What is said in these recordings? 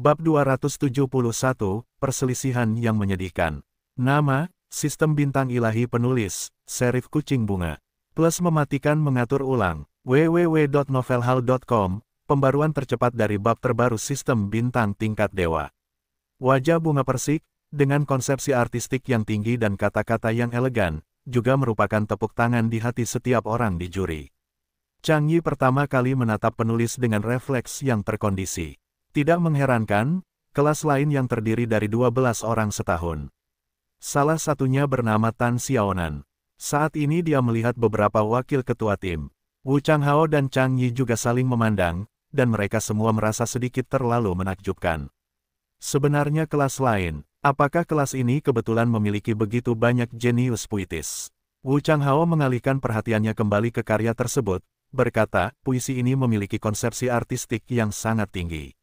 Bab 271, Perselisihan yang Menyedihkan. Nama, Sistem Bintang Ilahi Penulis, Serif Kucing Bunga. Plus mematikan mengatur ulang, www.novelhal.com, pembaruan tercepat dari bab terbaru Sistem Bintang Tingkat Dewa. Wajah bunga persik, dengan konsepsi artistik yang tinggi dan kata-kata yang elegan, juga merupakan tepuk tangan di hati setiap orang di juri. Chang Yi pertama kali menatap penulis dengan refleks yang terkondisi. Tidak mengherankan, kelas lain yang terdiri dari 12 orang setahun. Salah satunya bernama Tan Xiaonan. Saat ini dia melihat beberapa wakil ketua tim. Wu Changhao dan Chang Yi juga saling memandang, dan mereka semua merasa sedikit terlalu menakjubkan. Sebenarnya kelas lain, apakah kelas ini kebetulan memiliki begitu banyak jenius puitis? Wu Changhao mengalihkan perhatiannya kembali ke karya tersebut, berkata, puisi ini memiliki konsepsi artistik yang sangat tinggi.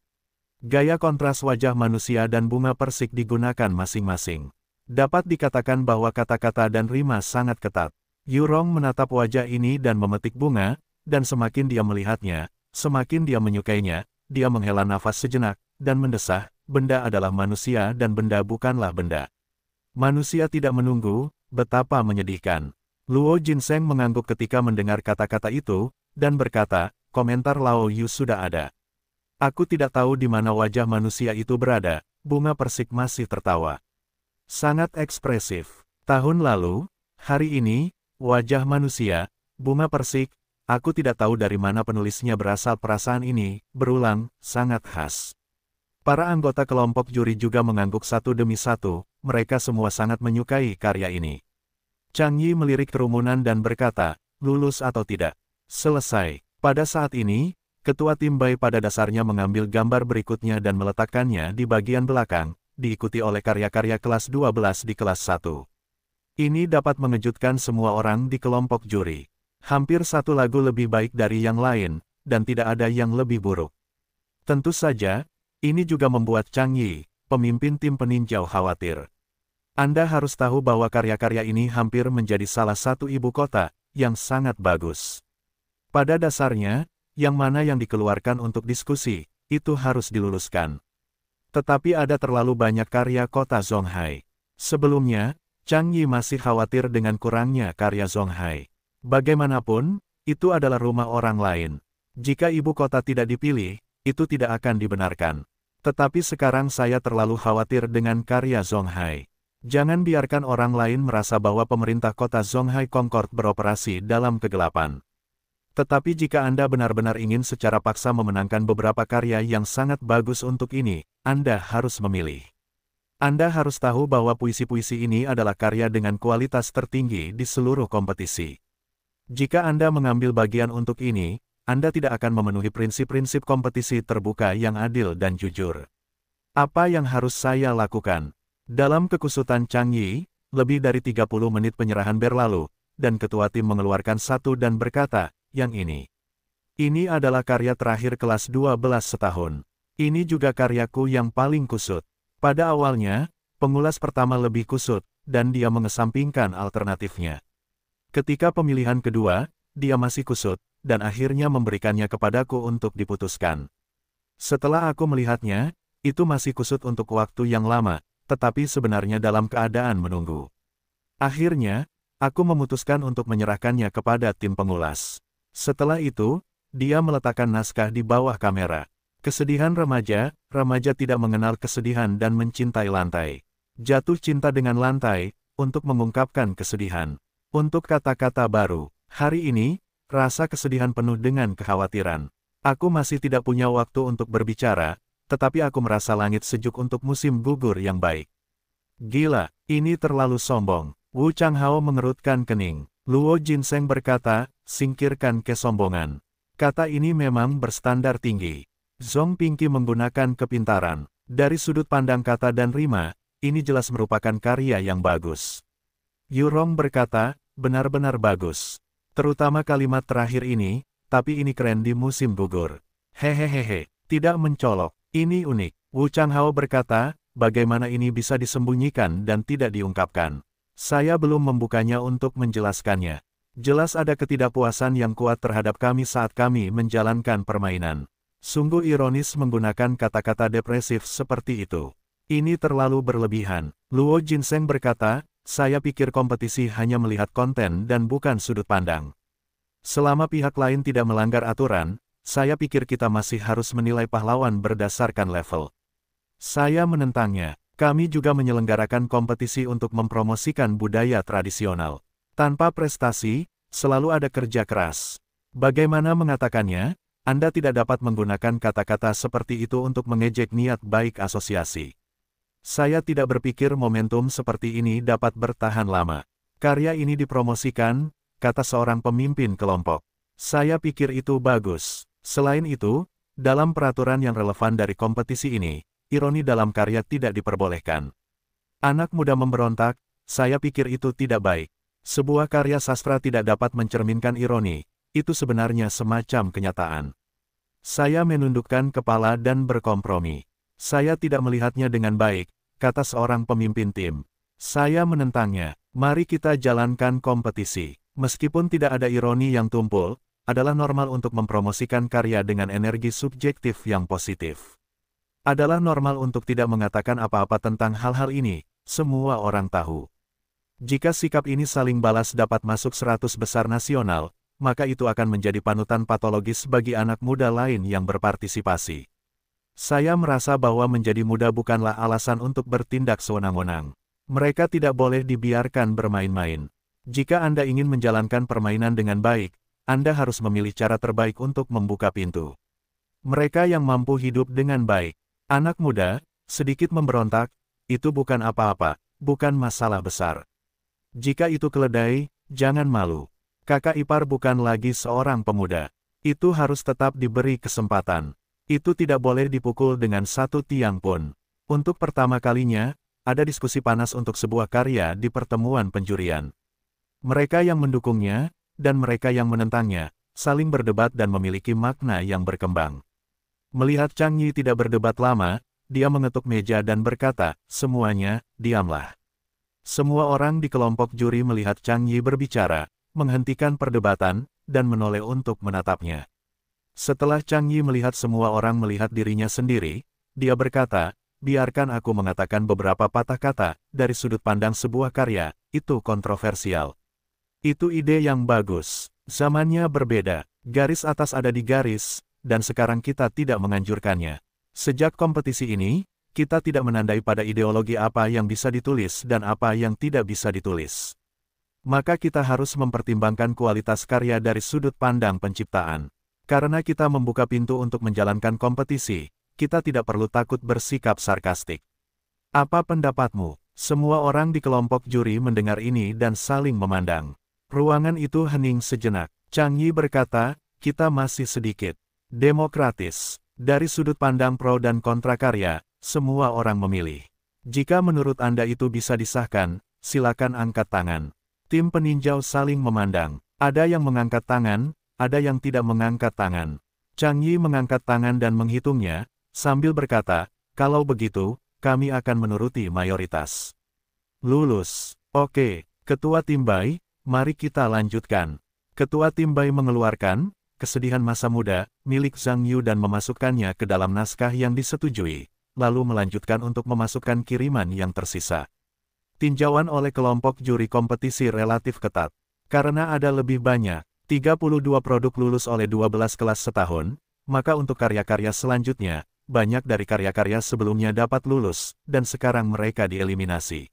Gaya kontras wajah manusia dan bunga persik digunakan masing-masing. Dapat dikatakan bahwa kata-kata dan rima sangat ketat. Yurong menatap wajah ini dan memetik bunga, dan semakin dia melihatnya, semakin dia menyukainya, dia menghela nafas sejenak, dan mendesah, benda adalah manusia dan benda bukanlah benda. Manusia tidak menunggu, betapa menyedihkan. Luo Jinseng mengangguk ketika mendengar kata-kata itu, dan berkata, komentar Lao Yu sudah ada. Aku tidak tahu di mana wajah manusia itu berada, bunga persik masih tertawa. Sangat ekspresif. Tahun lalu, hari ini, wajah manusia, bunga persik, aku tidak tahu dari mana penulisnya berasal perasaan ini, berulang, sangat khas. Para anggota kelompok juri juga mengangguk satu demi satu, mereka semua sangat menyukai karya ini. Chang Yi melirik kerumunan dan berkata, lulus atau tidak. Selesai. Pada saat ini, Ketua tim Bai pada dasarnya mengambil gambar berikutnya dan meletakkannya di bagian belakang, diikuti oleh karya-karya kelas 12 di kelas 1. Ini dapat mengejutkan semua orang di kelompok juri. Hampir satu lagu lebih baik dari yang lain, dan tidak ada yang lebih buruk. Tentu saja, ini juga membuat Chang Yi, pemimpin tim peninjau khawatir. Anda harus tahu bahwa karya-karya ini hampir menjadi salah satu ibu kota, yang sangat bagus. Pada dasarnya, yang mana yang dikeluarkan untuk diskusi, itu harus diluluskan. Tetapi ada terlalu banyak karya kota Zhonghai. Sebelumnya, Chang Yi masih khawatir dengan kurangnya karya Zhonghai. Bagaimanapun, itu adalah rumah orang lain. Jika ibu kota tidak dipilih, itu tidak akan dibenarkan. Tetapi sekarang saya terlalu khawatir dengan karya Zhonghai. Jangan biarkan orang lain merasa bahwa pemerintah kota Zhonghai Concord beroperasi dalam kegelapan. Tetapi jika Anda benar-benar ingin secara paksa memenangkan beberapa karya yang sangat bagus untuk ini, Anda harus memilih. Anda harus tahu bahwa puisi-puisi ini adalah karya dengan kualitas tertinggi di seluruh kompetisi. Jika Anda mengambil bagian untuk ini, Anda tidak akan memenuhi prinsip-prinsip kompetisi terbuka yang adil dan jujur. Apa yang harus saya lakukan? Dalam kekusutan Yi, lebih dari 30 menit penyerahan berlalu, dan ketua tim mengeluarkan satu dan berkata, yang ini. Ini adalah karya terakhir kelas 12 setahun. Ini juga karyaku yang paling kusut. Pada awalnya, pengulas pertama lebih kusut, dan dia mengesampingkan alternatifnya. Ketika pemilihan kedua, dia masih kusut, dan akhirnya memberikannya kepadaku untuk diputuskan. Setelah aku melihatnya, itu masih kusut untuk waktu yang lama, tetapi sebenarnya dalam keadaan menunggu. Akhirnya, aku memutuskan untuk menyerahkannya kepada tim pengulas. Setelah itu, dia meletakkan naskah di bawah kamera. Kesedihan remaja, remaja tidak mengenal kesedihan dan mencintai lantai. Jatuh cinta dengan lantai, untuk mengungkapkan kesedihan. Untuk kata-kata baru, hari ini, rasa kesedihan penuh dengan kekhawatiran. Aku masih tidak punya waktu untuk berbicara, tetapi aku merasa langit sejuk untuk musim gugur yang baik. Gila, ini terlalu sombong. Wu Changhao mengerutkan kening. Luo Jinseng berkata, singkirkan kesombongan. Kata ini memang berstandar tinggi. Zong Pingqi menggunakan kepintaran. Dari sudut pandang kata dan rima, ini jelas merupakan karya yang bagus. Yurong berkata, benar-benar bagus. Terutama kalimat terakhir ini, tapi ini keren di musim gugur. Hehehehe, tidak mencolok. Ini unik. Wu Changhao berkata, bagaimana ini bisa disembunyikan dan tidak diungkapkan. Saya belum membukanya untuk menjelaskannya. Jelas ada ketidakpuasan yang kuat terhadap kami saat kami menjalankan permainan. Sungguh ironis menggunakan kata-kata depresif seperti itu. Ini terlalu berlebihan. Luo Jinseng berkata, saya pikir kompetisi hanya melihat konten dan bukan sudut pandang. Selama pihak lain tidak melanggar aturan, saya pikir kita masih harus menilai pahlawan berdasarkan level. Saya menentangnya. Kami juga menyelenggarakan kompetisi untuk mempromosikan budaya tradisional. Tanpa prestasi, selalu ada kerja keras. Bagaimana mengatakannya? Anda tidak dapat menggunakan kata-kata seperti itu untuk mengejek niat baik asosiasi. Saya tidak berpikir momentum seperti ini dapat bertahan lama. Karya ini dipromosikan, kata seorang pemimpin kelompok. Saya pikir itu bagus. Selain itu, dalam peraturan yang relevan dari kompetisi ini, ironi dalam karya tidak diperbolehkan. Anak muda memberontak, saya pikir itu tidak baik. Sebuah karya sastra tidak dapat mencerminkan ironi, itu sebenarnya semacam kenyataan. Saya menundukkan kepala dan berkompromi. Saya tidak melihatnya dengan baik, kata seorang pemimpin tim. Saya menentangnya, mari kita jalankan kompetisi. Meskipun tidak ada ironi yang tumpul, adalah normal untuk mempromosikan karya dengan energi subjektif yang positif. Adalah normal untuk tidak mengatakan apa-apa tentang hal-hal ini, semua orang tahu. Jika sikap ini saling balas dapat masuk seratus besar nasional, maka itu akan menjadi panutan patologis bagi anak muda lain yang berpartisipasi. Saya merasa bahwa menjadi muda bukanlah alasan untuk bertindak sewenang-wenang. Mereka tidak boleh dibiarkan bermain-main. Jika Anda ingin menjalankan permainan dengan baik, Anda harus memilih cara terbaik untuk membuka pintu. Mereka yang mampu hidup dengan baik Anak muda, sedikit memberontak, itu bukan apa-apa, bukan masalah besar. Jika itu keledai, jangan malu. Kakak ipar bukan lagi seorang pemuda. Itu harus tetap diberi kesempatan. Itu tidak boleh dipukul dengan satu tiang pun. Untuk pertama kalinya, ada diskusi panas untuk sebuah karya di pertemuan penjurian. Mereka yang mendukungnya, dan mereka yang menentangnya, saling berdebat dan memiliki makna yang berkembang. Melihat Chang Yi tidak berdebat lama, dia mengetuk meja dan berkata, semuanya, diamlah. Semua orang di kelompok juri melihat Chang Yi berbicara, menghentikan perdebatan, dan menoleh untuk menatapnya. Setelah Chang Yi melihat semua orang melihat dirinya sendiri, dia berkata, biarkan aku mengatakan beberapa patah kata, dari sudut pandang sebuah karya, itu kontroversial. Itu ide yang bagus. Zamannya berbeda, garis atas ada di garis, dan sekarang kita tidak menganjurkannya. Sejak kompetisi ini, kita tidak menandai pada ideologi apa yang bisa ditulis dan apa yang tidak bisa ditulis. Maka kita harus mempertimbangkan kualitas karya dari sudut pandang penciptaan. Karena kita membuka pintu untuk menjalankan kompetisi, kita tidak perlu takut bersikap sarkastik. Apa pendapatmu? Semua orang di kelompok juri mendengar ini dan saling memandang. Ruangan itu hening sejenak. Chang Yi berkata, kita masih sedikit. Demokratis. Dari sudut pandang pro dan kontra karya, semua orang memilih. Jika menurut Anda itu bisa disahkan, silakan angkat tangan. Tim peninjau saling memandang. Ada yang mengangkat tangan, ada yang tidak mengangkat tangan. Chang Yi mengangkat tangan dan menghitungnya, sambil berkata, kalau begitu, kami akan menuruti mayoritas. Lulus. Oke, Ketua Tim Bai, mari kita lanjutkan. Ketua Tim Bai mengeluarkan, Kesedihan Masa Muda, milik Zhang Yu dan memasukkannya ke dalam naskah yang disetujui, lalu melanjutkan untuk memasukkan kiriman yang tersisa. Tinjauan oleh kelompok juri kompetisi relatif ketat. Karena ada lebih banyak, 32 produk lulus oleh 12 kelas setahun, maka untuk karya-karya selanjutnya, banyak dari karya-karya sebelumnya dapat lulus, dan sekarang mereka dieliminasi.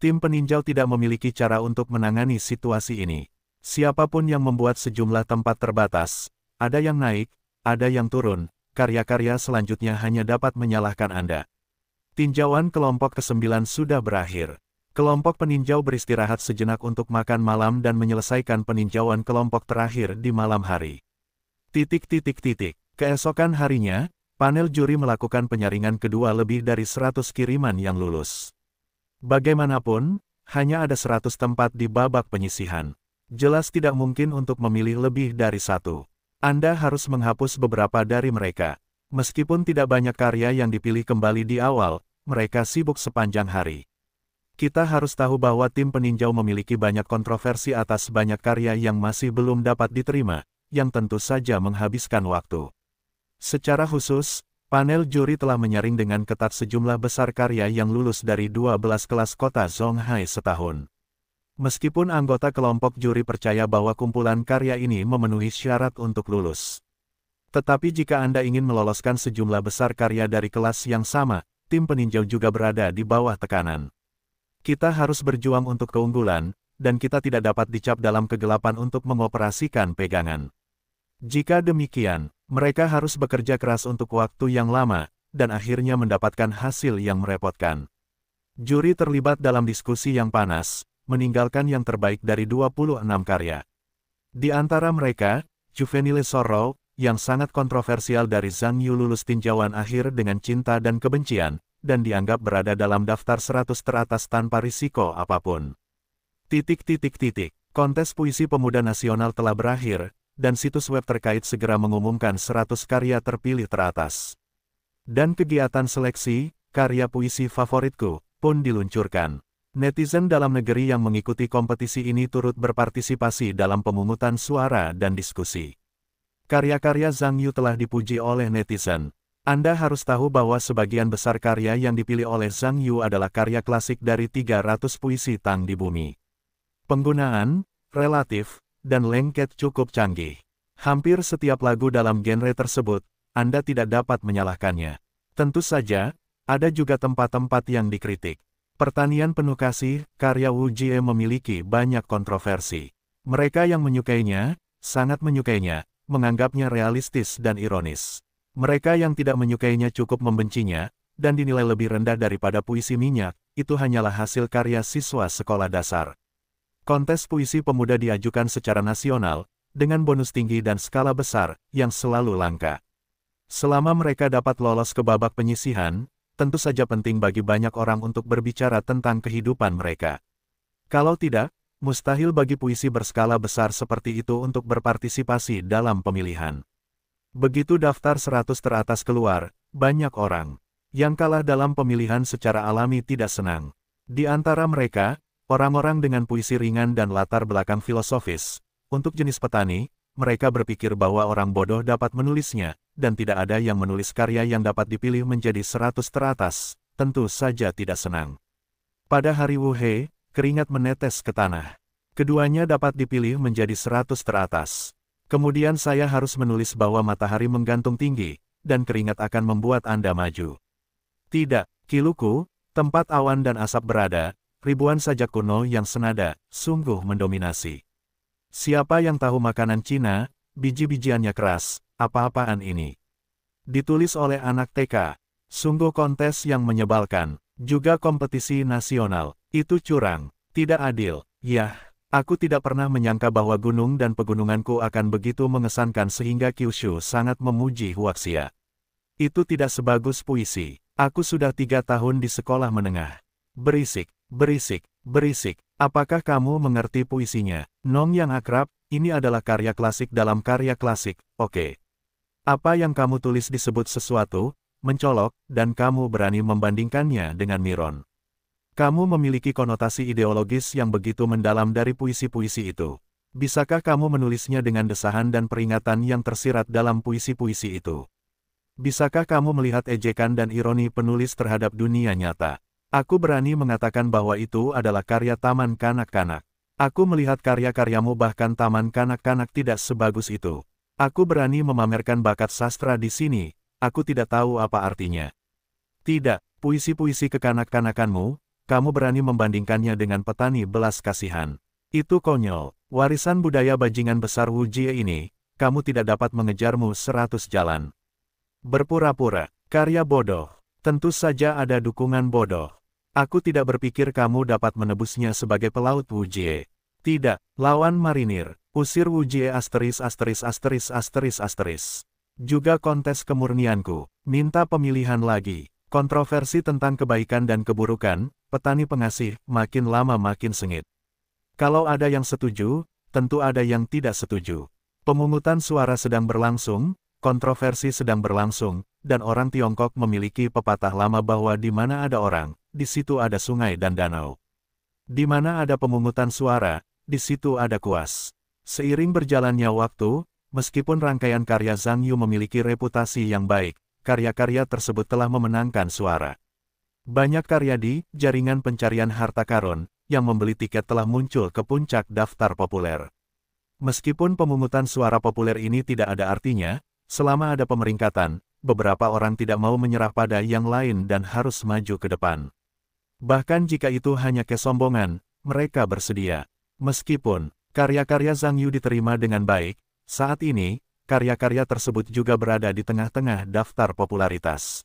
Tim peninjau tidak memiliki cara untuk menangani situasi ini. Siapapun yang membuat sejumlah tempat terbatas, ada yang naik, ada yang turun, karya-karya selanjutnya hanya dapat menyalahkan Anda. Tinjauan kelompok ke-9 sudah berakhir. Kelompok peninjau beristirahat sejenak untuk makan malam dan menyelesaikan peninjauan kelompok terakhir di malam hari. Titik titik titik. Keesokan harinya, panel juri melakukan penyaringan kedua lebih dari 100 kiriman yang lulus. Bagaimanapun, hanya ada 100 tempat di babak penyisihan. Jelas tidak mungkin untuk memilih lebih dari satu. Anda harus menghapus beberapa dari mereka. Meskipun tidak banyak karya yang dipilih kembali di awal, mereka sibuk sepanjang hari. Kita harus tahu bahwa tim peninjau memiliki banyak kontroversi atas banyak karya yang masih belum dapat diterima, yang tentu saja menghabiskan waktu. Secara khusus, panel juri telah menyaring dengan ketat sejumlah besar karya yang lulus dari 12 kelas kota Zhonghai setahun. Meskipun anggota kelompok juri percaya bahwa kumpulan karya ini memenuhi syarat untuk lulus. Tetapi jika Anda ingin meloloskan sejumlah besar karya dari kelas yang sama, tim peninjau juga berada di bawah tekanan. Kita harus berjuang untuk keunggulan, dan kita tidak dapat dicap dalam kegelapan untuk mengoperasikan pegangan. Jika demikian, mereka harus bekerja keras untuk waktu yang lama, dan akhirnya mendapatkan hasil yang merepotkan. Juri terlibat dalam diskusi yang panas, meninggalkan yang terbaik dari 26 karya. Di antara mereka, Juvenile Sorrow, yang sangat kontroversial dari Zhang Yu lulus tinjauan akhir dengan cinta dan kebencian, dan dianggap berada dalam daftar 100 teratas tanpa risiko apapun. Titik titik titik. Kontes puisi pemuda nasional telah berakhir, dan situs web terkait segera mengumumkan 100 karya terpilih teratas. Dan kegiatan seleksi, karya puisi favoritku, pun diluncurkan. Netizen dalam negeri yang mengikuti kompetisi ini turut berpartisipasi dalam pemungutan suara dan diskusi. Karya-karya Zhang Yu telah dipuji oleh netizen. Anda harus tahu bahwa sebagian besar karya yang dipilih oleh Zhang Yu adalah karya klasik dari 300 puisi Tang di bumi. Penggunaan, relatif, dan lengket cukup canggih. Hampir setiap lagu dalam genre tersebut, Anda tidak dapat menyalahkannya. Tentu saja, ada juga tempat-tempat yang dikritik. Pertanian penuh kasih, karya Wu Jie memiliki banyak kontroversi. Mereka yang menyukainya, sangat menyukainya, menganggapnya realistis dan ironis. Mereka yang tidak menyukainya cukup membencinya, dan dinilai lebih rendah daripada puisi minyak, itu hanyalah hasil karya siswa sekolah dasar. Kontes puisi pemuda diajukan secara nasional, dengan bonus tinggi dan skala besar, yang selalu langka. Selama mereka dapat lolos ke babak penyisihan, tentu saja penting bagi banyak orang untuk berbicara tentang kehidupan mereka. Kalau tidak, mustahil bagi puisi berskala besar seperti itu untuk berpartisipasi dalam pemilihan. Begitu daftar 100 teratas keluar, banyak orang yang kalah dalam pemilihan secara alami tidak senang. Di antara mereka, orang-orang dengan puisi ringan dan latar belakang filosofis, untuk jenis petani, mereka berpikir bahwa orang bodoh dapat menulisnya, dan tidak ada yang menulis karya yang dapat dipilih menjadi seratus teratas, tentu saja tidak senang. Pada hari Wuhe, keringat menetes ke tanah. Keduanya dapat dipilih menjadi seratus teratas. Kemudian saya harus menulis bahwa matahari menggantung tinggi, dan keringat akan membuat Anda maju. Tidak, Kiluku, tempat awan dan asap berada, ribuan sajak kuno yang senada, sungguh mendominasi. Siapa yang tahu makanan Cina, biji-bijiannya keras, apa-apaan ini. Ditulis oleh anak TK. Sungguh kontes yang menyebalkan, juga kompetisi nasional, itu curang, tidak adil, yah. Aku tidak pernah menyangka bahwa gunung dan pegununganku akan begitu mengesankan sehingga Kyushu sangat memuji Huaxia. Itu tidak sebagus puisi. Aku sudah tiga tahun di sekolah menengah. Berisik, berisik, berisik, Apakah kamu mengerti puisinya? Nong yang akrab, ini adalah karya klasik dalam karya klasik, oke. Apa yang kamu tulis disebut sesuatu, mencolok, dan kamu berani membandingkannya dengan Miron. Kamu memiliki konotasi ideologis yang begitu mendalam dari puisi-puisi itu. Bisakah kamu menulisnya dengan desahan dan peringatan yang tersirat dalam puisi-puisi itu? Bisakah kamu melihat ejekan dan ironi penulis terhadap dunia nyata? Aku berani mengatakan bahwa itu adalah karya taman kanak-kanak. Aku melihat karya-karyamu bahkan taman kanak-kanak tidak sebagus itu. Aku berani memamerkan bakat sastra di sini, aku tidak tahu apa artinya. Tidak, puisi-puisi kekanak-kanakanmu, kamu berani membandingkannya dengan petani belas kasihan. Itu konyol, warisan budaya bajingan besar Wu Jie ini, kamu tidak dapat mengejarmu seratus jalan. Berpura-pura, karya bodoh, tentu saja ada dukungan bodoh. Aku tidak berpikir kamu dapat menebusnya sebagai pelaut Wu Jie. Tidak, lawan marinir, usir Wujie asteris asteris asteris asteris asteris. Juga kontes kemurnianku, minta pemilihan lagi. Kontroversi tentang kebaikan dan keburukan, petani pengasih, makin lama makin sengit. Kalau ada yang setuju, tentu ada yang tidak setuju. Pemungutan suara sedang berlangsung, kontroversi sedang berlangsung, dan orang Tiongkok memiliki pepatah lama bahwa di mana ada orang, di situ ada sungai dan danau. Di mana ada pemungutan suara, di situ ada kuas. Seiring berjalannya waktu, meskipun rangkaian karya Zhang Yu memiliki reputasi yang baik, karya-karya tersebut telah memenangkan suara. Banyak karya di jaringan pencarian harta karun yang membeli tiket telah muncul ke puncak daftar populer. Meskipun pemungutan suara populer ini tidak ada artinya, selama ada pemeringkatan, beberapa orang tidak mau menyerah pada yang lain dan harus maju ke depan. Bahkan jika itu hanya kesombongan, mereka bersedia. Meskipun karya-karya Zhang Yu diterima dengan baik, saat ini, karya-karya tersebut juga berada di tengah-tengah daftar popularitas.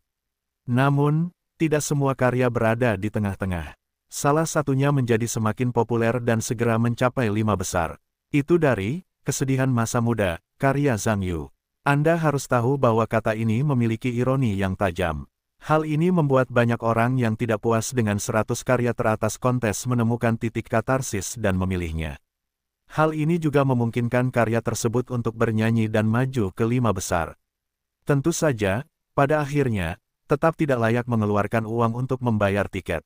Namun, tidak semua karya berada di tengah-tengah. Salah satunya menjadi semakin populer dan segera mencapai lima besar. Itu dari, Kesedihan Masa Muda, karya Zhang Yu. Anda harus tahu bahwa kata ini memiliki ironi yang tajam. Hal ini membuat banyak orang yang tidak puas dengan 100 karya teratas kontes menemukan titik katarsis dan memilihnya. Hal ini juga memungkinkan karya tersebut untuk bernyanyi dan maju ke lima besar. Tentu saja, pada akhirnya, tetap tidak layak mengeluarkan uang untuk membayar tiket.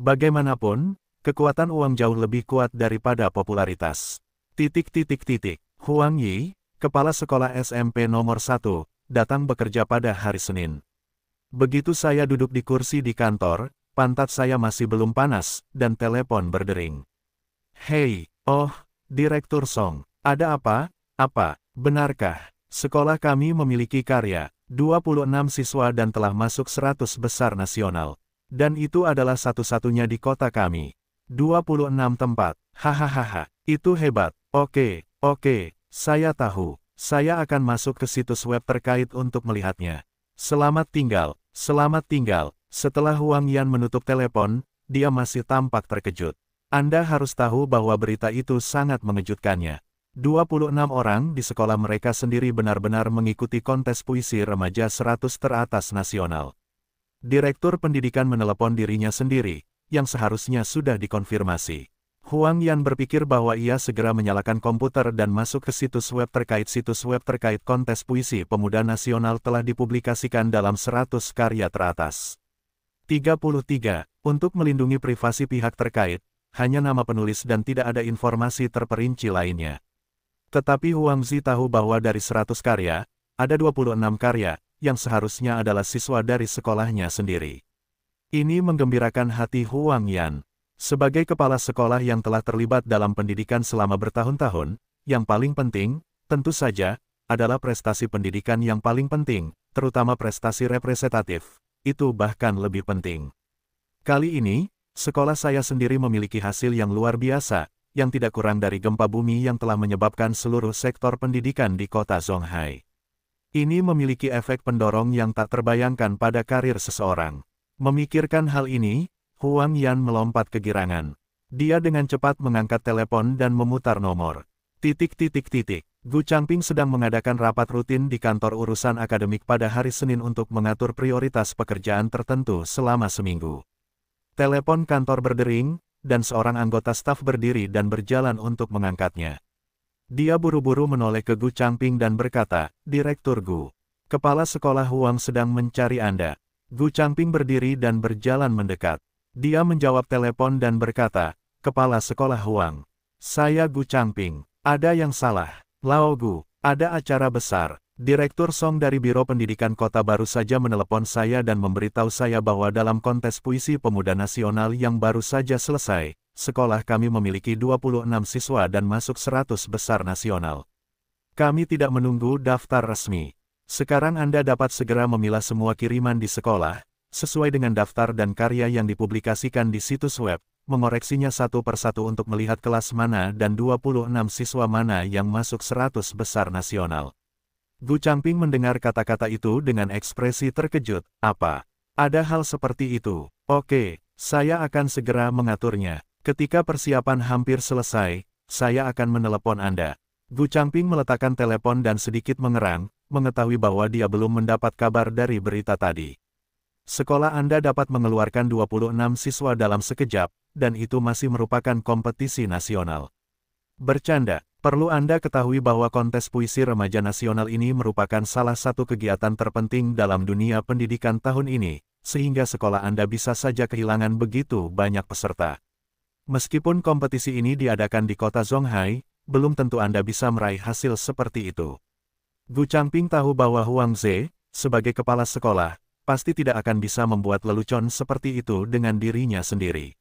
Bagaimanapun, kekuatan uang jauh lebih kuat daripada popularitas. Titik titik titik, Huang Yi, kepala sekolah SMP nomor 1, datang bekerja pada hari Senin. Begitu saya duduk di kursi di kantor, pantat saya masih belum panas, dan telepon berdering. Hei, oh, Direktur Song, ada apa? Apa, benarkah? Sekolah kami memiliki karya, 26 siswa dan telah masuk 100 besar nasional. Dan itu adalah satu-satunya di kota kami. 26 tempat, hahaha, itu hebat, oke, oke, saya tahu, saya akan masuk ke situs web terkait untuk melihatnya. Selamat tinggal, Selamat tinggal. Setelah Huang Yan menutup telepon, dia masih tampak terkejut. Anda harus tahu bahwa berita itu sangat mengejutkannya. 26 orang di sekolah mereka sendiri benar-benar mengikuti kontes puisi remaja 100 teratas nasional. Direktur pendidikan menelepon dirinya sendiri, yang seharusnya sudah dikonfirmasi. Huang Yan berpikir bahwa ia segera menyalakan komputer dan masuk ke situs web terkait situs web terkait kontes puisi pemuda nasional telah dipublikasikan dalam 100 karya teratas. 33. Untuk melindungi privasi pihak terkait, hanya nama penulis dan tidak ada informasi terperinci lainnya. Tetapi Huang Zi tahu bahwa dari 100 karya, ada 26 karya, yang seharusnya adalah siswa dari sekolahnya sendiri. Ini menggembirakan hati Huang Yan. Sebagai kepala sekolah yang telah terlibat dalam pendidikan selama bertahun-tahun, yang paling penting, tentu saja, adalah prestasi pendidikan yang paling penting, terutama prestasi representatif. Itu bahkan lebih penting. Kali ini, sekolah saya sendiri memiliki hasil yang luar biasa, yang tidak kurang dari gempa bumi yang telah menyebabkan seluruh sektor pendidikan di kota Zhonghai. Ini memiliki efek pendorong yang tak terbayangkan pada karir seseorang. Memikirkan hal ini, Huang Yan melompat kegirangan. Dia dengan cepat mengangkat telepon dan memutar nomor. Titik titik titik. Gu Changping sedang mengadakan rapat rutin di kantor urusan akademik pada hari Senin untuk mengatur prioritas pekerjaan tertentu selama seminggu. Telepon kantor berdering, dan seorang anggota staf berdiri dan berjalan untuk mengangkatnya. Dia buru-buru menoleh ke Gu Changping dan berkata, Direktur Gu, Kepala Sekolah Huang sedang mencari Anda. Gu Changping berdiri dan berjalan mendekat. Dia menjawab telepon dan berkata, Kepala Sekolah Huang. Saya Gu Changping. Ada yang salah. Lao Gu, ada acara besar. Direktur Song dari Biro Pendidikan Kota baru saja menelepon saya dan memberitahu saya bahwa dalam kontes puisi pemuda nasional yang baru saja selesai, sekolah kami memiliki 26 siswa dan masuk 100 besar nasional. Kami tidak menunggu daftar resmi. Sekarang Anda dapat segera memilah semua kiriman di sekolah, sesuai dengan daftar dan karya yang dipublikasikan di situs web, mengoreksinya satu persatu untuk melihat kelas mana dan 26 siswa mana yang masuk 100 besar nasional. Gu Changping mendengar kata-kata itu dengan ekspresi terkejut, apa? Ada hal seperti itu, oke, saya akan segera mengaturnya. Ketika persiapan hampir selesai, saya akan menelepon Anda. Gu Changping meletakkan telepon dan sedikit mengerang, mengetahui bahwa dia belum mendapat kabar dari berita tadi. Sekolah Anda dapat mengeluarkan 26 siswa dalam sekejap, dan itu masih merupakan kompetisi nasional. Bercanda, perlu Anda ketahui bahwa kontes puisi remaja nasional ini merupakan salah satu kegiatan terpenting dalam dunia pendidikan tahun ini, sehingga sekolah Anda bisa saja kehilangan begitu banyak peserta. Meskipun kompetisi ini diadakan di kota Zhonghai, belum tentu Anda bisa meraih hasil seperti itu. Gu Changping tahu bahwa Huang Ze, sebagai kepala sekolah, pasti tidak akan bisa membuat lelucon seperti itu dengan dirinya sendiri.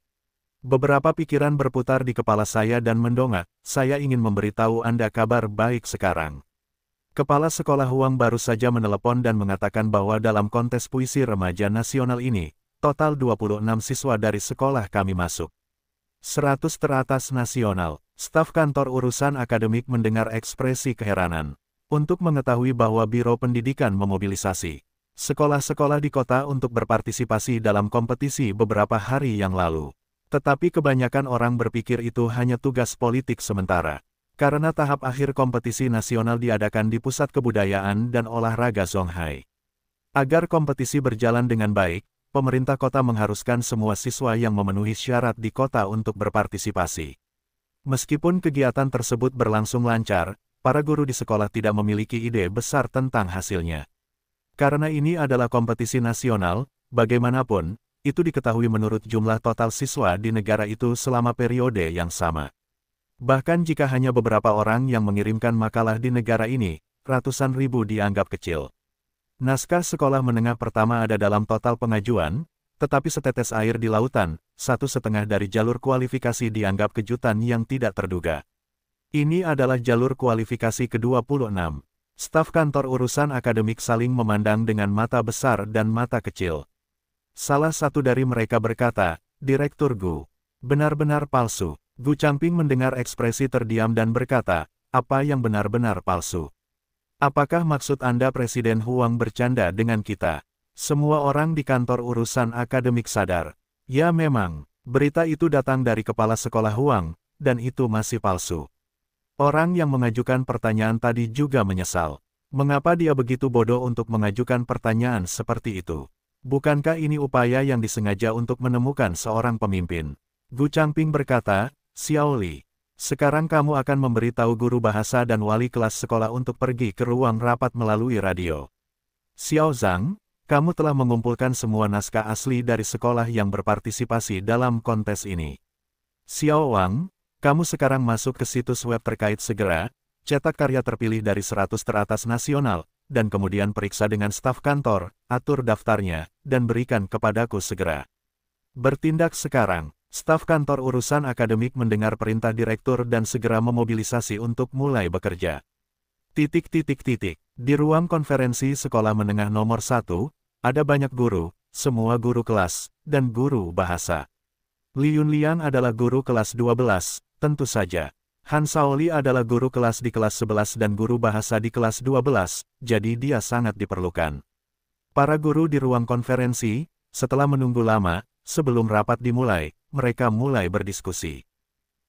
Beberapa pikiran berputar di kepala saya dan mendongak, saya ingin memberitahu Anda kabar baik sekarang. Kepala Sekolah Huang baru saja menelepon dan mengatakan bahwa dalam kontes puisi remaja nasional ini, total 26 siswa dari sekolah kami masuk. 100 teratas nasional, staf kantor urusan akademik mendengar ekspresi keheranan. Untuk mengetahui bahwa Biro Pendidikan memobilisasi sekolah-sekolah di kota untuk berpartisipasi dalam kompetisi beberapa hari yang lalu. Tetapi kebanyakan orang berpikir itu hanya tugas politik sementara. Karena tahap akhir kompetisi nasional diadakan di Pusat Kebudayaan dan Olahraga Songhai. Agar kompetisi berjalan dengan baik, pemerintah kota mengharuskan semua siswa yang memenuhi syarat di kota untuk berpartisipasi. Meskipun kegiatan tersebut berlangsung lancar, para guru di sekolah tidak memiliki ide besar tentang hasilnya. Karena ini adalah kompetisi nasional, bagaimanapun, itu diketahui menurut jumlah total siswa di negara itu selama periode yang sama. Bahkan jika hanya beberapa orang yang mengirimkan makalah di negara ini, ratusan ribu dianggap kecil. Naskah sekolah menengah pertama ada dalam total pengajuan, tetapi setetes air di lautan, satu setengah dari jalur kualifikasi dianggap kejutan yang tidak terduga. Ini adalah jalur kualifikasi ke-26. Staf kantor urusan akademik saling memandang dengan mata besar dan mata kecil. Salah satu dari mereka berkata, Direktur Gu, benar-benar palsu. Gu Changping mendengar ekspresi terdiam dan berkata, apa yang benar-benar palsu? Apakah maksud Anda Presiden Huang bercanda dengan kita? Semua orang di kantor urusan akademik sadar. Ya memang, berita itu datang dari kepala sekolah Huang, dan itu masih palsu. Orang yang mengajukan pertanyaan tadi juga menyesal. Mengapa dia begitu bodoh untuk mengajukan pertanyaan seperti itu? Bukankah ini upaya yang disengaja untuk menemukan seorang pemimpin? Gu Changping berkata, Xiao Li, sekarang kamu akan memberitahu guru bahasa dan wali kelas sekolah untuk pergi ke ruang rapat melalui radio. Xiao Zhang, kamu telah mengumpulkan semua naskah asli dari sekolah yang berpartisipasi dalam kontes ini. Xiao Wang, kamu sekarang masuk ke situs web terkait segera, cetak karya terpilih dari 100 teratas nasional, dan kemudian periksa dengan staf kantor, atur daftarnya, dan berikan kepadaku segera. Bertindak sekarang, staf kantor urusan akademik mendengar perintah direktur dan segera memobilisasi untuk mulai bekerja. Titik titik titik. Di ruang konferensi sekolah menengah nomor satu ada banyak guru, semua guru kelas, dan guru bahasa. Li Yunlian adalah guru kelas 12, tentu saja. Han Saoli adalah guru kelas di kelas 11 dan guru bahasa di kelas 12, jadi dia sangat diperlukan. Para guru di ruang konferensi, setelah menunggu lama, sebelum rapat dimulai, mereka mulai berdiskusi.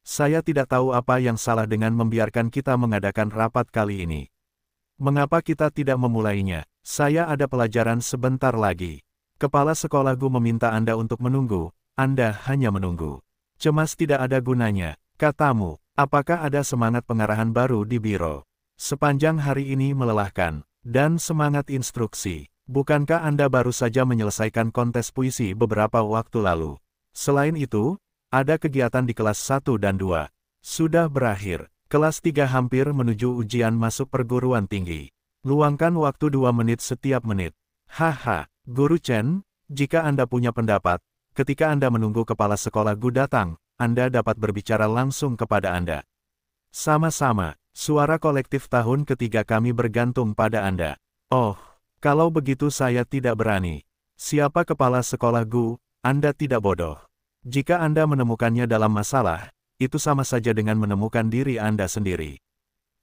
Saya tidak tahu apa yang salah dengan membiarkan kita mengadakan rapat kali ini. Mengapa kita tidak memulainya? Saya ada pelajaran sebentar lagi. Kepala sekolah Gu meminta Anda untuk menunggu, anda hanya menunggu. Cemas tidak ada gunanya, katamu. Apakah ada semangat pengarahan baru di Biro? Sepanjang hari ini melelahkan, dan semangat instruksi. Bukankah Anda baru saja menyelesaikan kontes puisi beberapa waktu lalu? Selain itu, ada kegiatan di kelas 1 dan 2. Sudah berakhir, kelas 3 hampir menuju ujian masuk perguruan tinggi. Luangkan waktu 2 menit setiap menit. Haha, Guru Chen, jika Anda punya pendapat, ketika Anda menunggu kepala sekolah Gu datang, Anda dapat berbicara langsung kepada Anda. Sama-sama, suara kolektif tahun ketiga kami bergantung pada Anda. Oh, kalau begitu saya tidak berani. Siapa kepala sekolah Gu? Anda tidak bodoh. Jika Anda menemukannya dalam masalah, itu sama saja dengan menemukan diri Anda sendiri.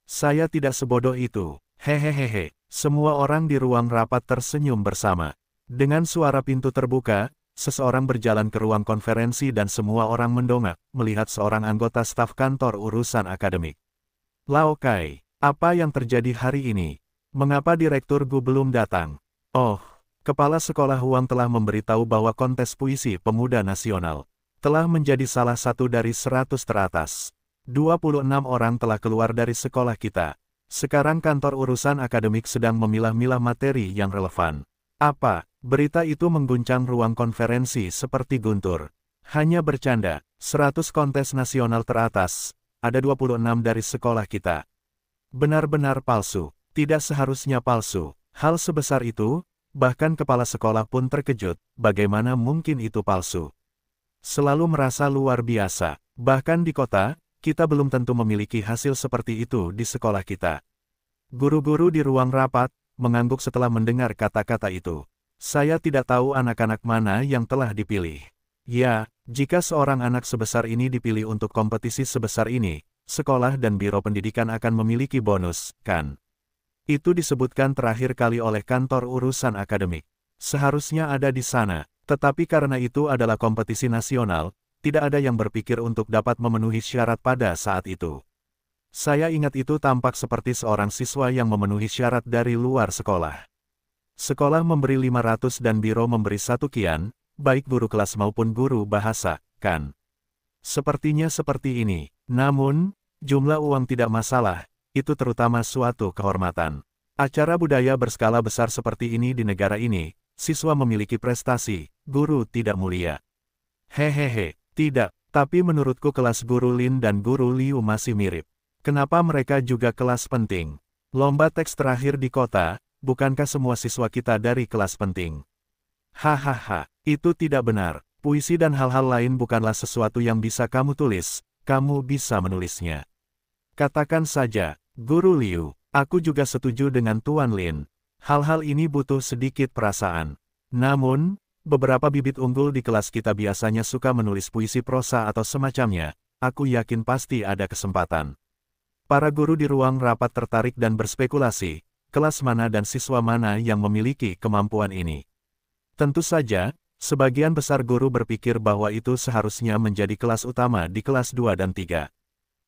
Saya tidak sebodoh itu. Hehehehe. Semua orang di ruang rapat tersenyum bersama. Dengan suara pintu terbuka, Seseorang berjalan ke ruang konferensi dan semua orang mendongak, melihat seorang anggota staf kantor urusan akademik. Lao Kai, apa yang terjadi hari ini? Mengapa Direktur Gu belum datang? Oh, Kepala Sekolah Huang telah memberitahu bahwa kontes puisi pemuda nasional telah menjadi salah satu dari seratus teratas. 26 orang telah keluar dari sekolah kita. Sekarang kantor urusan akademik sedang memilah-milah materi yang relevan. Apa, Berita itu mengguncang ruang konferensi seperti guntur. Hanya bercanda, 100 kontes nasional teratas, ada 26 dari sekolah kita. Benar-benar palsu, tidak seharusnya palsu. Hal sebesar itu, bahkan kepala sekolah pun terkejut, bagaimana mungkin itu palsu. Selalu merasa luar biasa, bahkan di kota, kita belum tentu memiliki hasil seperti itu di sekolah kita. Guru-guru di ruang rapat, mengangguk setelah mendengar kata-kata itu. Saya tidak tahu anak-anak mana yang telah dipilih. Ya, jika seorang anak sebesar ini dipilih untuk kompetisi sebesar ini, sekolah dan biro pendidikan akan memiliki bonus, kan? Itu disebutkan terakhir kali oleh kantor urusan akademik. Seharusnya ada di sana, tetapi karena itu adalah kompetisi nasional, tidak ada yang berpikir untuk dapat memenuhi syarat pada saat itu. Saya ingat itu tampak seperti seorang siswa yang memenuhi syarat dari luar sekolah. Sekolah memberi 500 dan biro memberi satu kian, baik guru kelas maupun guru bahasa, kan? Sepertinya seperti ini. Namun, jumlah uang tidak masalah, itu terutama suatu kehormatan. Acara budaya berskala besar seperti ini di negara ini, siswa memiliki prestasi, guru tidak mulia. Hehehe, tidak, tapi menurutku kelas guru Lin dan guru Liu masih mirip. Kenapa mereka juga kelas penting? Lomba teks terakhir di kota, bukankah semua siswa kita dari kelas penting? Hahaha, itu tidak benar. Puisi dan hal-hal lain bukanlah sesuatu yang bisa kamu tulis, kamu bisa menulisnya. Katakan saja, Guru Liu, aku juga setuju dengan Tuan Lin. Hal-hal ini butuh sedikit perasaan. Namun, beberapa bibit unggul di kelas kita biasanya suka menulis puisi prosa atau semacamnya. Aku yakin pasti ada kesempatan. Para guru di ruang rapat tertarik dan berspekulasi, kelas mana dan siswa mana yang memiliki kemampuan ini. Tentu saja, sebagian besar guru berpikir bahwa itu seharusnya menjadi kelas utama di kelas 2 dan 3.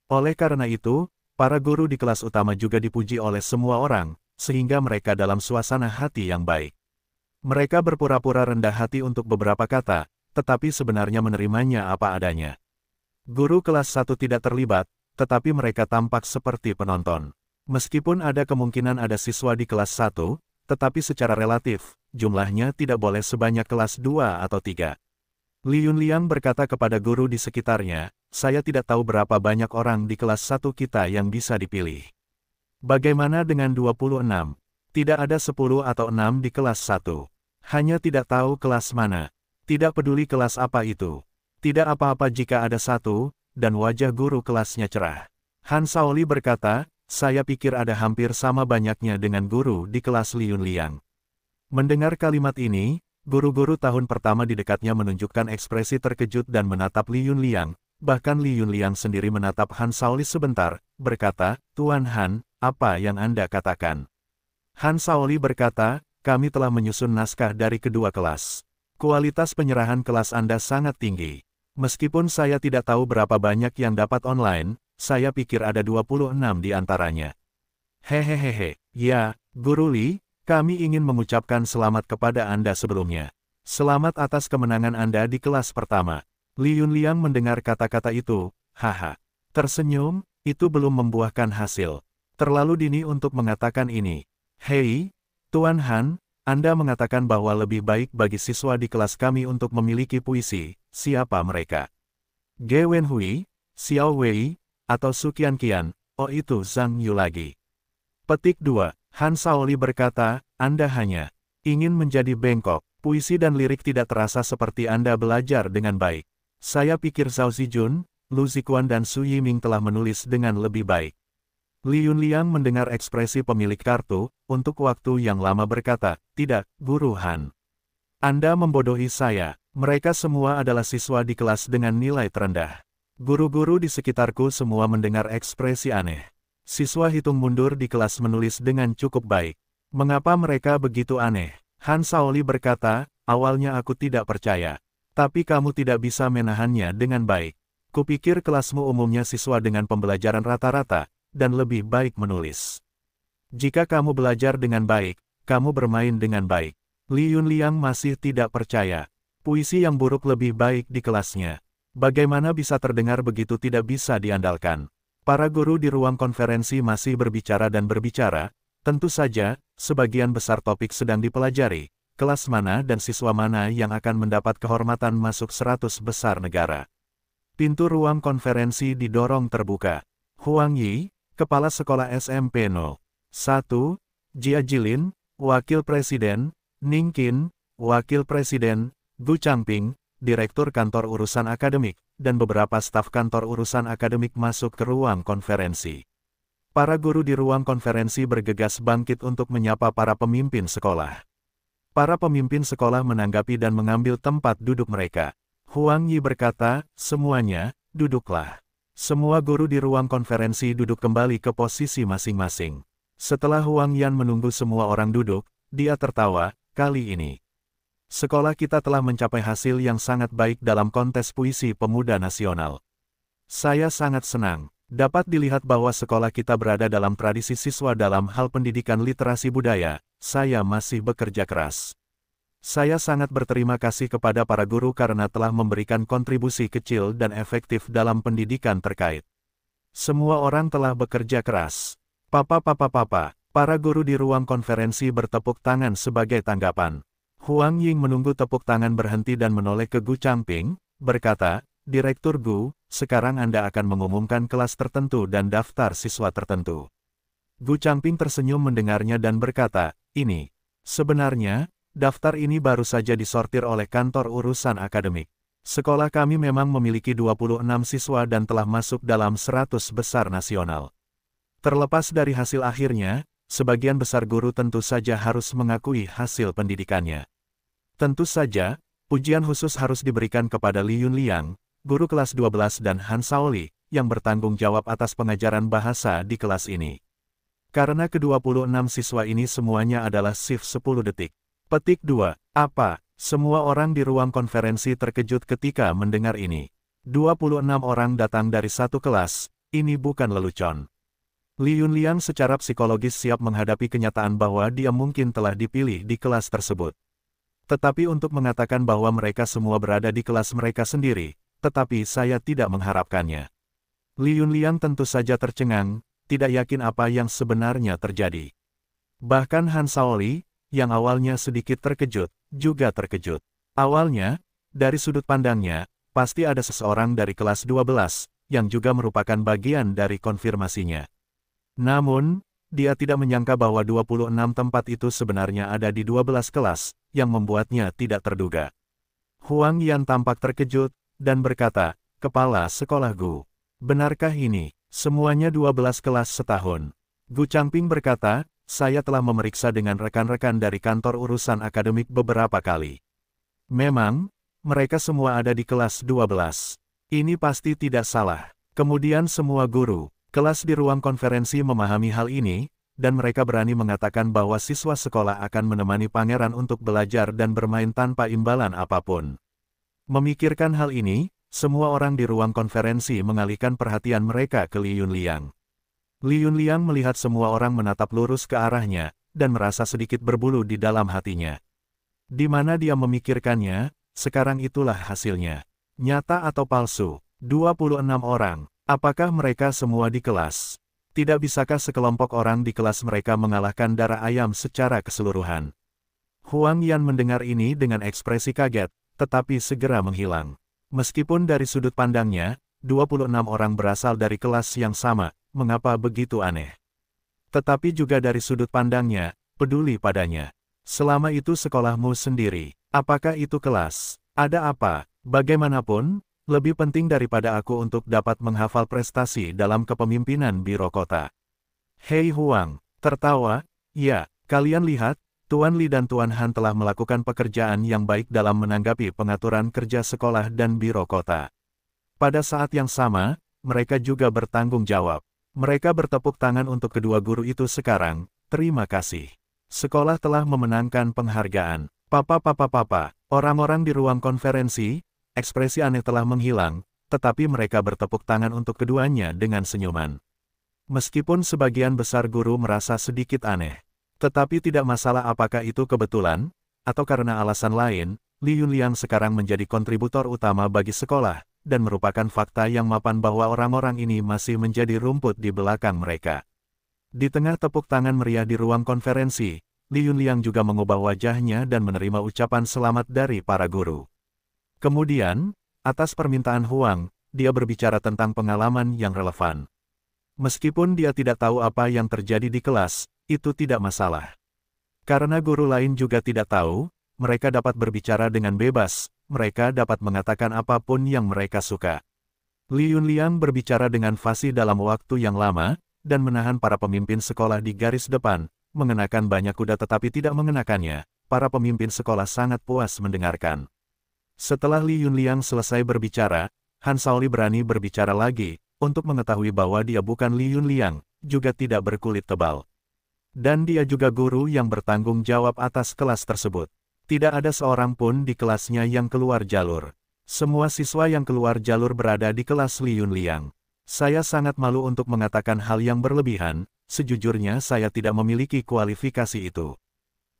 Oleh karena itu, para guru di kelas utama juga dipuji oleh semua orang, sehingga mereka dalam suasana hati yang baik. Mereka berpura-pura rendah hati untuk beberapa kata, tetapi sebenarnya menerimanya apa adanya. Guru kelas 1 tidak terlibat, tetapi mereka tampak seperti penonton. Meskipun ada kemungkinan ada siswa di kelas 1, tetapi secara relatif, jumlahnya tidak boleh sebanyak kelas 2 atau 3. Li Yunliang berkata kepada guru di sekitarnya, saya tidak tahu berapa banyak orang di kelas 1 kita yang bisa dipilih. Bagaimana dengan 26? Tidak ada 10 atau 6 di kelas 1. Hanya tidak tahu kelas mana. Tidak peduli kelas apa itu. Tidak apa-apa jika ada satu, dan wajah guru kelasnya cerah. Han Saoli berkata, saya pikir ada hampir sama banyaknya dengan guru di kelas Liun Liang. Mendengar kalimat ini, guru-guru tahun pertama di dekatnya menunjukkan ekspresi terkejut dan menatap Liun Liang, bahkan Liun Liang sendiri menatap Han Saolis sebentar, berkata, Tuan Han, apa yang Anda katakan? Han Saoli berkata, kami telah menyusun naskah dari kedua kelas. Kualitas penyerahan kelas Anda sangat tinggi. Meskipun saya tidak tahu berapa banyak yang dapat online, saya pikir ada 26 di antaranya. Hehehehe, ya, Guru Li, kami ingin mengucapkan selamat kepada Anda sebelumnya. Selamat atas kemenangan Anda di kelas pertama. Li Yunliang mendengar kata-kata itu, haha. Tersenyum, itu belum membuahkan hasil. Terlalu dini untuk mengatakan ini. Hei, Tuan Han, Anda mengatakan bahwa lebih baik bagi siswa di kelas kami untuk memiliki puisi, siapa mereka? Ge Wenhui, Xiao Wei, atau Sukian Kian, oh itu Zhang Yu lagi. Petik 2, Han Saoli berkata, Anda hanya ingin menjadi bengkok, puisi dan lirik tidak terasa seperti Anda belajar dengan baik. Saya pikir Zhao Zijun, Lu Zikuan dan Su Yiming telah menulis dengan lebih baik. Li Yunliang mendengar ekspresi pemilik kartu, untuk waktu yang lama berkata, tidak, Guru Han. Anda membodohi saya, mereka semua adalah siswa di kelas dengan nilai terendah. Guru-guru di sekitarku semua mendengar ekspresi aneh. Siswa hitung mundur di kelas menulis dengan cukup baik. Mengapa mereka begitu aneh? Han Saoli berkata, awalnya aku tidak percaya. Tapi kamu tidak bisa menahannya dengan baik. Kupikir kelasmu umumnya siswa dengan pembelajaran rata-rata, dan lebih baik menulis. Jika kamu belajar dengan baik, kamu bermain dengan baik. Li Yunliang masih tidak percaya. Puisi yang buruk lebih baik di kelasnya. Bagaimana bisa terdengar begitu tidak bisa diandalkan? Para guru di ruang konferensi masih berbicara dan berbicara, tentu saja, sebagian besar topik sedang dipelajari, kelas mana dan siswa mana yang akan mendapat kehormatan masuk seratus besar negara. Pintu ruang konferensi didorong terbuka. Huang Yi, Kepala Sekolah SMP No. 1, Jia Jilin, Wakil Presiden, Ning Qin, Wakil Presiden, Gu Changping, Direktur Kantor Urusan Akademik, dan beberapa staf kantor urusan akademik masuk ke ruang konferensi. Para guru di ruang konferensi bergegas bangkit untuk menyapa para pemimpin sekolah. Para pemimpin sekolah menanggapi dan mengambil tempat duduk mereka. Huang Yi berkata, semuanya, duduklah. Semua guru di ruang konferensi duduk kembali ke posisi masing-masing. Setelah Huang Yan menunggu semua orang duduk, dia tertawa, kali ini. Sekolah kita telah mencapai hasil yang sangat baik dalam kontes puisi pemuda nasional. Saya sangat senang. Dapat dilihat bahwa sekolah kita berada dalam tradisi siswa dalam hal pendidikan literasi budaya, saya masih bekerja keras. Saya sangat berterima kasih kepada para guru karena telah memberikan kontribusi kecil dan efektif dalam pendidikan terkait. Semua orang telah bekerja keras. Papa papa papa, para guru di ruang konferensi bertepuk tangan sebagai tanggapan. Huang Ying menunggu tepuk tangan berhenti dan menoleh ke Gu Changping, berkata, Direktur Gu, sekarang Anda akan mengumumkan kelas tertentu dan daftar siswa tertentu. Gu Changping tersenyum mendengarnya dan berkata, ini, sebenarnya, daftar ini baru saja disortir oleh kantor urusan akademik. Sekolah kami memang memiliki 26 siswa dan telah masuk dalam 100 besar nasional. Terlepas dari hasil akhirnya, sebagian besar guru tentu saja harus mengakui hasil pendidikannya. Tentu saja, pujian khusus harus diberikan kepada Li Yunliang, guru kelas 12 dan Han Saoli, yang bertanggung jawab atas pengajaran bahasa di kelas ini. Karena ke-26 siswa ini semuanya adalah shift 10 detik. Petik 2. Apa? Semua orang di ruang konferensi terkejut ketika mendengar ini. 26 orang datang dari satu kelas, ini bukan lelucon. Li Yunliang secara psikologis siap menghadapi kenyataan bahwa dia mungkin telah dipilih di kelas tersebut. Tetapi untuk mengatakan bahwa mereka semua berada di kelas mereka sendiri, tetapi saya tidak mengharapkannya. Li Yunliang tentu saja tercengang, tidak yakin apa yang sebenarnya terjadi. Bahkan Han Saoli, yang awalnya sedikit terkejut, juga terkejut. Awalnya, dari sudut pandangnya, pasti ada seseorang dari kelas 12, yang juga merupakan bagian dari konfirmasinya. Namun, dia tidak menyangka bahwa 26 tempat itu sebenarnya ada di 12 kelas, yang membuatnya tidak terduga. Huang Yan tampak terkejut, dan berkata, Kepala Sekolah Gu, benarkah ini? Semuanya 12 kelas setahun. Gu Changping berkata, saya telah memeriksa dengan rekan-rekan dari kantor urusan akademik beberapa kali. Memang, mereka semua ada di kelas 12. Ini pasti tidak salah. Kemudian semua guru, Kelas di ruang konferensi memahami hal ini, dan mereka berani mengatakan bahwa siswa sekolah akan menemani pangeran untuk belajar dan bermain tanpa imbalan apapun. Memikirkan hal ini, semua orang di ruang konferensi mengalihkan perhatian mereka ke Li Yunliang. Li Yunliang melihat semua orang menatap lurus ke arahnya, dan merasa sedikit berbulu di dalam hatinya. Di mana dia memikirkannya, sekarang itulah hasilnya. Nyata atau palsu, 26 orang, Apakah mereka semua di kelas? Tidak bisakah sekelompok orang di kelas mereka mengalahkan darah ayam secara keseluruhan? Huang Yan mendengar ini dengan ekspresi kaget, tetapi segera menghilang. Meskipun dari sudut pandangnya, 26 orang berasal dari kelas yang sama, mengapa begitu aneh? Tetapi juga dari sudut pandangnya, peduli padanya. Selama itu sekolahmu sendiri, apakah itu kelas? Ada apa? Bagaimanapun, lebih penting daripada aku untuk dapat menghafal prestasi dalam kepemimpinan Biro Kota. Hei Huang, tertawa, ya, kalian lihat, Tuan Li dan Tuan Han telah melakukan pekerjaan yang baik dalam menanggapi pengaturan kerja sekolah dan Biro Kota. Pada saat yang sama, mereka juga bertanggung jawab. Mereka bertepuk tangan untuk kedua guru itu sekarang, terima kasih. Sekolah telah memenangkan penghargaan. Papa-papa-papa, orang-orang di ruang konferensi, ekspresi aneh telah menghilang, tetapi mereka bertepuk tangan untuk keduanya dengan senyuman. Meskipun sebagian besar guru merasa sedikit aneh, tetapi tidak masalah apakah itu kebetulan, atau karena alasan lain, Li Yunliang sekarang menjadi kontributor utama bagi sekolah, dan merupakan fakta yang mapan bahwa orang-orang ini masih menjadi rumput di belakang mereka. Di tengah tepuk tangan meriah di ruang konferensi, Li Yunliang juga mengubah wajahnya dan menerima ucapan selamat dari para guru. Kemudian, atas permintaan Huang, dia berbicara tentang pengalaman yang relevan. Meskipun dia tidak tahu apa yang terjadi di kelas, itu tidak masalah. Karena guru lain juga tidak tahu, mereka dapat berbicara dengan bebas, mereka dapat mengatakan apapun yang mereka suka. Li Yunliang berbicara dengan fasih dalam waktu yang lama, dan menahan para pemimpin sekolah di garis depan, mengenakan banyak kuda tetapi tidak mengenakannya, para pemimpin sekolah sangat puas mendengarkan. Setelah Li Yunliang selesai berbicara, Han Saoli berani berbicara lagi, untuk mengetahui bahwa dia bukan Li Yunliang, juga tidak berkulit tebal. Dan dia juga guru yang bertanggung jawab atas kelas tersebut. Tidak ada seorang pun di kelasnya yang keluar jalur. Semua siswa yang keluar jalur berada di kelas Li Yunliang. Saya sangat malu untuk mengatakan hal yang berlebihan, sejujurnya saya tidak memiliki kualifikasi itu.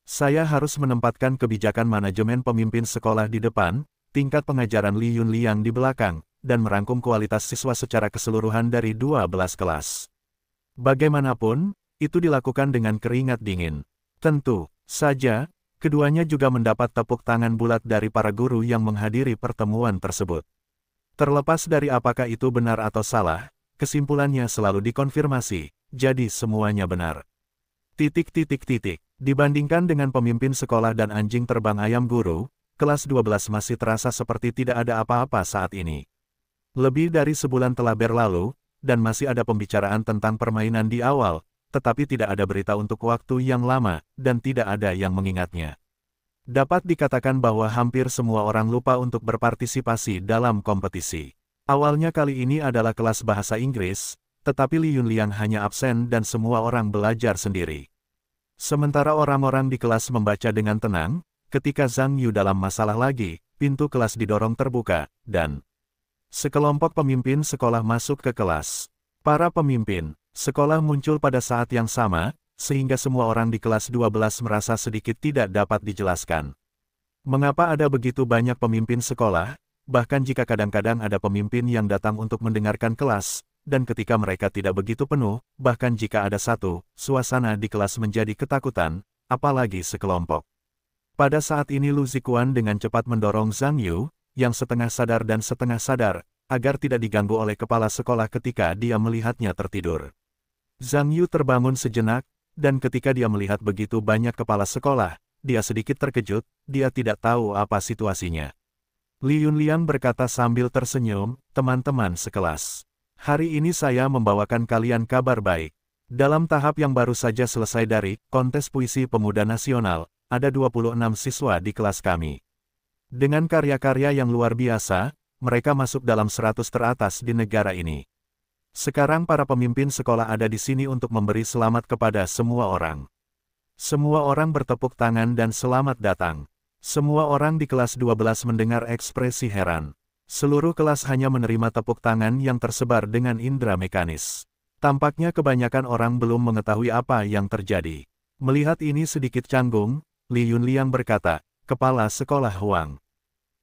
Saya harus menempatkan kebijakan manajemen pemimpin sekolah di depan, tingkat pengajaran Li Yun Liang di belakang, dan merangkum kualitas siswa secara keseluruhan dari 12 kelas. Bagaimanapun, itu dilakukan dengan keringat dingin. Tentu saja, keduanya juga mendapat tepuk tangan bulat dari para guru yang menghadiri pertemuan tersebut. Terlepas dari apakah itu benar atau salah, kesimpulannya selalu dikonfirmasi, jadi semuanya benar. Titik titik titik. Dibandingkan dengan pemimpin sekolah dan anjing terbang ayam guru, kelas 12 masih terasa seperti tidak ada apa-apa saat ini. Lebih dari sebulan telah berlalu, dan masih ada pembicaraan tentang permainan di awal, tetapi tidak ada berita untuk waktu yang lama, dan tidak ada yang mengingatnya. Dapat dikatakan bahwa hampir semua orang lupa untuk berpartisipasi dalam kompetisi. Awalnya kali ini adalah kelas bahasa Inggris, tetapi Li Yunliang hanya absen dan semua orang belajar sendiri. Sementara orang-orang di kelas membaca dengan tenang, ketika Zhang Yu dalam masalah lagi, pintu kelas didorong terbuka, dan sekelompok pemimpin sekolah masuk ke kelas. Para pemimpin sekolah muncul pada saat yang sama, sehingga semua orang di kelas 12 merasa sedikit tidak dapat dijelaskan. Mengapa ada begitu banyak pemimpin sekolah, bahkan jika kadang-kadang ada pemimpin yang datang untuk mendengarkan kelas, dan ketika mereka tidak begitu penuh, bahkan jika ada satu, suasana di kelas menjadi ketakutan, apalagi sekelompok. Pada saat ini Lu Zikuan dengan cepat mendorong Zhang Yu, yang setengah sadar dan setengah sadar, agar tidak diganggu oleh kepala sekolah ketika dia melihatnya tertidur. Zhang Yu terbangun sejenak, dan ketika dia melihat begitu banyak kepala sekolah, dia sedikit terkejut, dia tidak tahu apa situasinya. Li Yunliang berkata sambil tersenyum, teman-teman sekelas. Hari ini saya membawakan kalian kabar baik. Dalam tahap yang baru saja selesai dari kontes puisi pemuda nasional, ada 26 siswa di kelas kami. Dengan karya-karya yang luar biasa, mereka masuk dalam 100 teratas di negara ini. Sekarang para pemimpin sekolah ada di sini untuk memberi selamat kepada semua orang. Semua orang bertepuk tangan dan selamat datang. Semua orang di kelas 12 mendengar ekspresi heran. Seluruh kelas hanya menerima tepuk tangan yang tersebar dengan indera mekanis. Tampaknya kebanyakan orang belum mengetahui apa yang terjadi. Melihat ini sedikit canggung, Li Yunliang berkata, Kepala Sekolah Huang.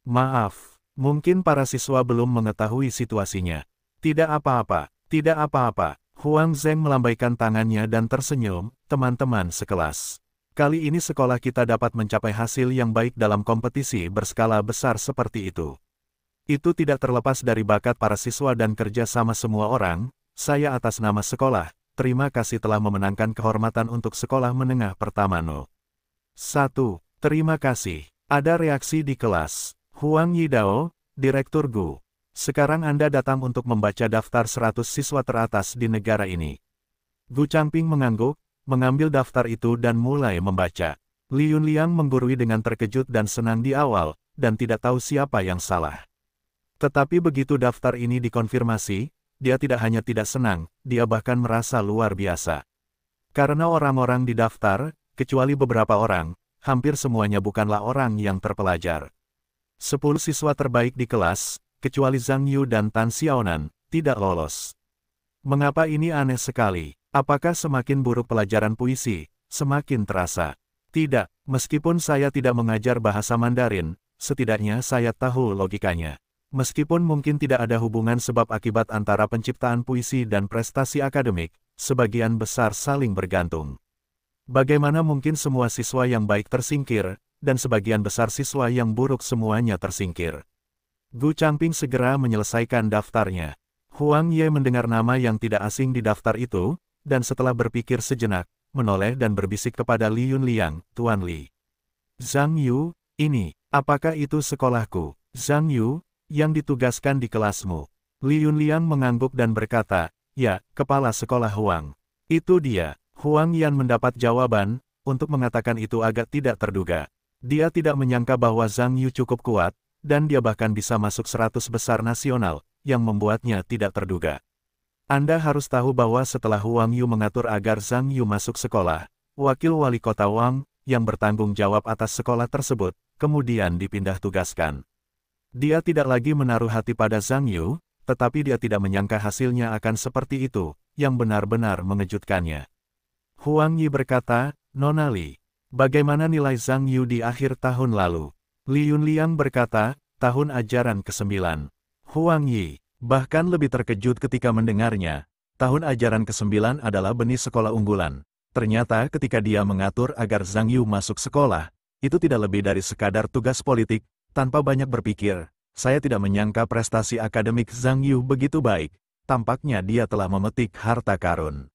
Maaf, mungkin para siswa belum mengetahui situasinya. Tidak apa-apa, tidak apa-apa. Huang Zeng melambaikan tangannya dan tersenyum, teman-teman sekelas. Kali ini sekolah kita dapat mencapai hasil yang baik dalam kompetisi berskala besar seperti itu. Itu tidak terlepas dari bakat para siswa dan kerja sama semua orang, saya atas nama sekolah, terima kasih telah memenangkan kehormatan untuk sekolah menengah pertama No. 1. Terima kasih. Ada reaksi di kelas. Huang Yidao, Direktur Gu. Sekarang Anda datang untuk membaca daftar 100 siswa teratas di negara ini. Gu Changping mengangguk, mengambil daftar itu dan mulai membaca. Li Yunliang menggurui dengan terkejut dan senang di awal, dan tidak tahu siapa yang salah. Tetapi begitu daftar ini dikonfirmasi, dia tidak hanya tidak senang, dia bahkan merasa luar biasa. Karena orang-orang di daftar, kecuali beberapa orang, hampir semuanya bukanlah orang yang terpelajar. Sepuluh siswa terbaik di kelas, kecuali Zhang Yu dan Tan Xiaonan, tidak lolos. Mengapa ini aneh sekali? Apakah semakin buruk pelajaran puisi, semakin terasa? Tidak, meskipun saya tidak mengajar bahasa Mandarin, setidaknya saya tahu logikanya. Meskipun mungkin tidak ada hubungan sebab akibat antara penciptaan puisi dan prestasi akademik, sebagian besar saling bergantung. Bagaimana mungkin semua siswa yang baik tersingkir, dan sebagian besar siswa yang buruk semuanya tersingkir. Gu Changping segera menyelesaikan daftarnya. Huang Ye mendengar nama yang tidak asing di daftar itu, dan setelah berpikir sejenak, menoleh dan berbisik kepada Li Liang, Tuan Li. Zhang Yu, ini, apakah itu sekolahku? Zhang Yu, yang ditugaskan di kelasmu. Li Yunliang mengangguk dan berkata, ya, kepala sekolah Huang. Itu dia, Huang Yan mendapat jawaban, untuk mengatakan itu agak tidak terduga. Dia tidak menyangka bahwa Zhang Yu cukup kuat, dan dia bahkan bisa masuk seratus besar nasional, yang membuatnya tidak terduga. Anda harus tahu bahwa setelah Huang Yu mengatur agar Zhang Yu masuk sekolah, wakil wali kota Wang, yang bertanggung jawab atas sekolah tersebut, kemudian dipindah tugaskan. Dia tidak lagi menaruh hati pada Zhang Yu, tetapi dia tidak menyangka hasilnya akan seperti itu, yang benar-benar mengejutkannya. Huang Yi berkata, Nona Li, bagaimana nilai Zhang Yu di akhir tahun lalu? Li Yunliang berkata, tahun ajaran ke-9. Huang Yi, bahkan lebih terkejut ketika mendengarnya, tahun ajaran ke-9 adalah benih sekolah unggulan. Ternyata ketika dia mengatur agar Zhang Yu masuk sekolah, itu tidak lebih dari sekadar tugas politik, tanpa banyak berpikir, saya tidak menyangka prestasi akademik Zhang Yu begitu baik. Tampaknya dia telah memetik harta karun.